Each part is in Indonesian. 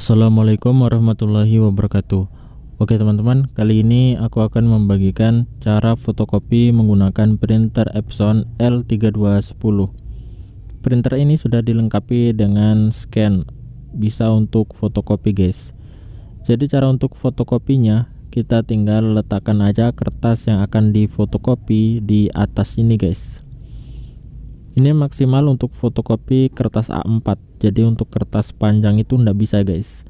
Assalamualaikum warahmatullahi wabarakatuh Oke teman-teman, kali ini aku akan membagikan cara fotokopi menggunakan printer Epson L3210 Printer ini sudah dilengkapi dengan scan Bisa untuk fotokopi guys Jadi cara untuk fotokopinya Kita tinggal letakkan aja kertas yang akan difotokopi di atas ini guys ini maksimal untuk fotokopi kertas A4 jadi untuk kertas panjang itu ndak bisa guys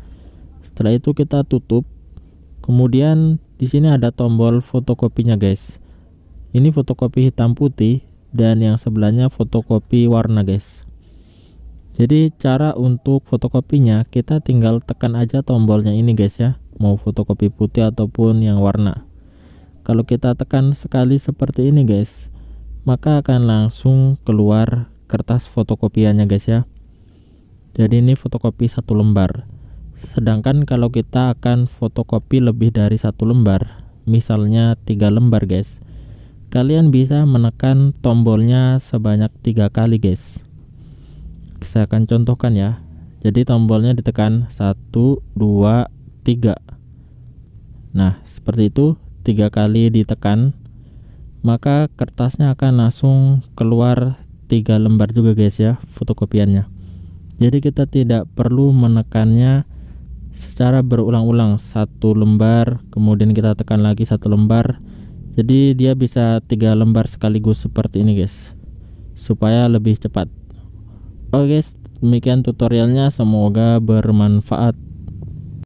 setelah itu kita tutup kemudian di sini ada tombol fotokopinya guys ini fotokopi hitam putih dan yang sebelahnya fotokopi warna guys jadi cara untuk fotokopinya kita tinggal tekan aja tombolnya ini guys ya mau fotokopi putih ataupun yang warna kalau kita tekan sekali seperti ini guys maka akan langsung keluar kertas fotokopiannya guys ya jadi ini fotokopi satu lembar sedangkan kalau kita akan fotokopi lebih dari satu lembar misalnya tiga lembar guys kalian bisa menekan tombolnya sebanyak tiga kali guys saya akan contohkan ya jadi tombolnya ditekan 1 2 3 nah seperti itu tiga kali ditekan maka kertasnya akan langsung keluar tiga lembar juga guys ya fotokopiannya jadi kita tidak perlu menekannya secara berulang-ulang satu lembar kemudian kita tekan lagi satu lembar jadi dia bisa tiga lembar sekaligus seperti ini guys supaya lebih cepat oke guys demikian tutorialnya semoga bermanfaat